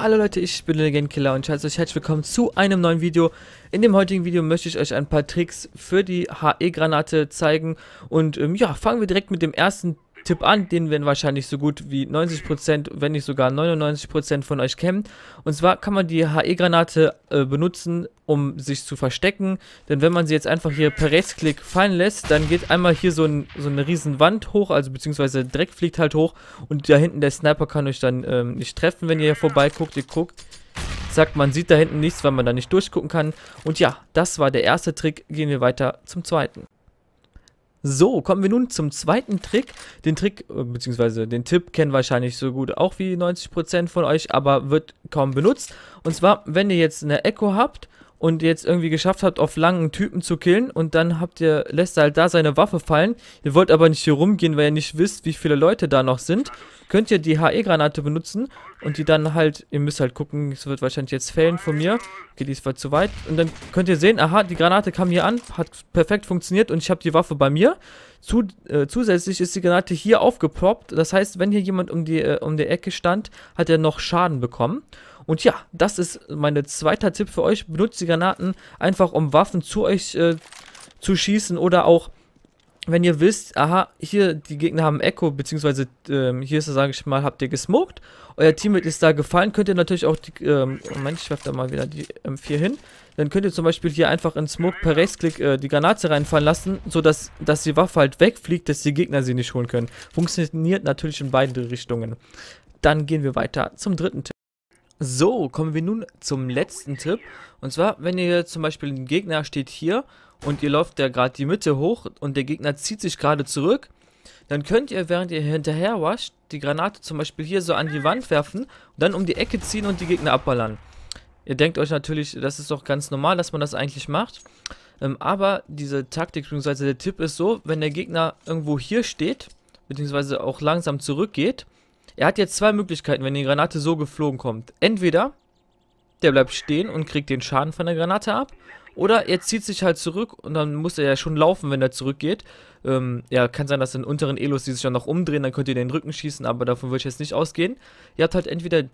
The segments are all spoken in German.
Hallo Leute, ich bin Legendkiller und ich heiße euch herzlich willkommen zu einem neuen Video. In dem heutigen Video möchte ich euch ein paar Tricks für die HE-Granate zeigen und ähm, ja, fangen wir direkt mit dem ersten Tipp an, den werden wahrscheinlich so gut wie 90%, wenn nicht sogar 99% von euch kennen. Und zwar kann man die HE-Granate äh, benutzen, um sich zu verstecken. Denn wenn man sie jetzt einfach hier per Rechtsklick fallen lässt, dann geht einmal hier so, ein, so eine riesen Wand hoch, also beziehungsweise Dreck fliegt halt hoch. Und da hinten der Sniper kann euch dann ähm, nicht treffen, wenn ihr hier vorbeiguckt. Ihr guckt, sagt, man sieht da hinten nichts, weil man da nicht durchgucken kann. Und ja, das war der erste Trick. Gehen wir weiter zum zweiten. So, kommen wir nun zum zweiten Trick. Den Trick, äh, beziehungsweise den Tipp kennen wahrscheinlich so gut auch wie 90% von euch, aber wird kaum benutzt. Und zwar, wenn ihr jetzt eine Echo habt und jetzt irgendwie geschafft habt, auf langen Typen zu killen und dann habt ihr, lässt er halt da seine Waffe fallen. Ihr wollt aber nicht hier rumgehen, weil ihr nicht wisst, wie viele Leute da noch sind. Könnt ihr die HE-Granate benutzen und die dann halt, ihr müsst halt gucken, es wird wahrscheinlich jetzt fällen von mir. Okay, diesmal zu weit. Und dann könnt ihr sehen, aha, die Granate kam hier an, hat perfekt funktioniert und ich habe die Waffe bei mir. Zu, äh, zusätzlich ist die Granate hier aufgeploppt. Das heißt, wenn hier jemand um die, äh, um die Ecke stand, hat er noch Schaden bekommen. Und ja, das ist mein zweiter Tipp für euch. Benutzt die Granaten einfach, um Waffen zu euch äh, zu schießen oder auch, wenn ihr wisst, aha, hier die Gegner haben Echo, beziehungsweise ähm, hier ist er, sage ich mal, habt ihr gesmoked, euer Teammate ist da gefallen, könnt ihr natürlich auch die, ähm, Moment, ich werfe da mal wieder die M4 hin. Dann könnt ihr zum Beispiel hier einfach in Smoke per Rechtsklick äh, die Granate reinfallen lassen, sodass dass die Waffe halt wegfliegt, dass die Gegner sie nicht holen können. Funktioniert natürlich in beide Richtungen. Dann gehen wir weiter zum dritten Tipp. So, kommen wir nun zum letzten Tipp. Und zwar, wenn ihr zum Beispiel ein Gegner steht hier und ihr läuft ja gerade die Mitte hoch und der Gegner zieht sich gerade zurück, dann könnt ihr, während ihr hinterher wascht, die Granate zum Beispiel hier so an die Wand werfen und dann um die Ecke ziehen und die Gegner abballern. Ihr denkt euch natürlich, das ist doch ganz normal, dass man das eigentlich macht. Ähm, aber diese Taktik bzw. der Tipp ist so, wenn der Gegner irgendwo hier steht, beziehungsweise auch langsam zurückgeht, er hat jetzt zwei Möglichkeiten, wenn die Granate so geflogen kommt. Entweder der bleibt stehen und kriegt den Schaden von der Granate ab. Oder er zieht sich halt zurück und dann muss er ja schon laufen, wenn er zurückgeht. Ähm, ja, kann sein, dass in unteren Elos die sich dann noch umdrehen, dann könnt ihr den Rücken schießen, aber davon würde ich jetzt nicht ausgehen. Ihr habt halt entweder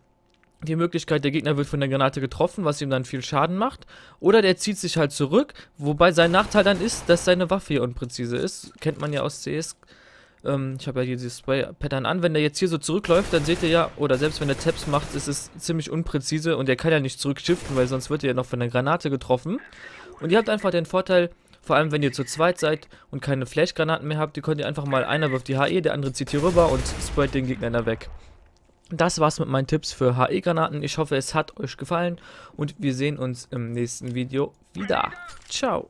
die Möglichkeit, der Gegner wird von der Granate getroffen, was ihm dann viel Schaden macht. Oder der zieht sich halt zurück, wobei sein Nachteil dann ist, dass seine Waffe hier unpräzise ist. Kennt man ja aus CS. Ähm, ich habe ja hier dieses Spray-Pattern an. Wenn der jetzt hier so zurückläuft, dann seht ihr ja, oder selbst wenn der Taps macht, ist es ziemlich unpräzise und er kann ja nicht zurückschiften, weil sonst wird er ja noch von der Granate getroffen. Und ihr habt einfach den Vorteil, vor allem wenn ihr zu zweit seid und keine Flash-Granaten mehr habt, ihr könnt ihr einfach mal, einer wirft die HE, der andere zieht hier rüber und sprayt den Gegner da weg. Das war's mit meinen Tipps für HE-Granaten. Ich hoffe, es hat euch gefallen und wir sehen uns im nächsten Video wieder. Ciao.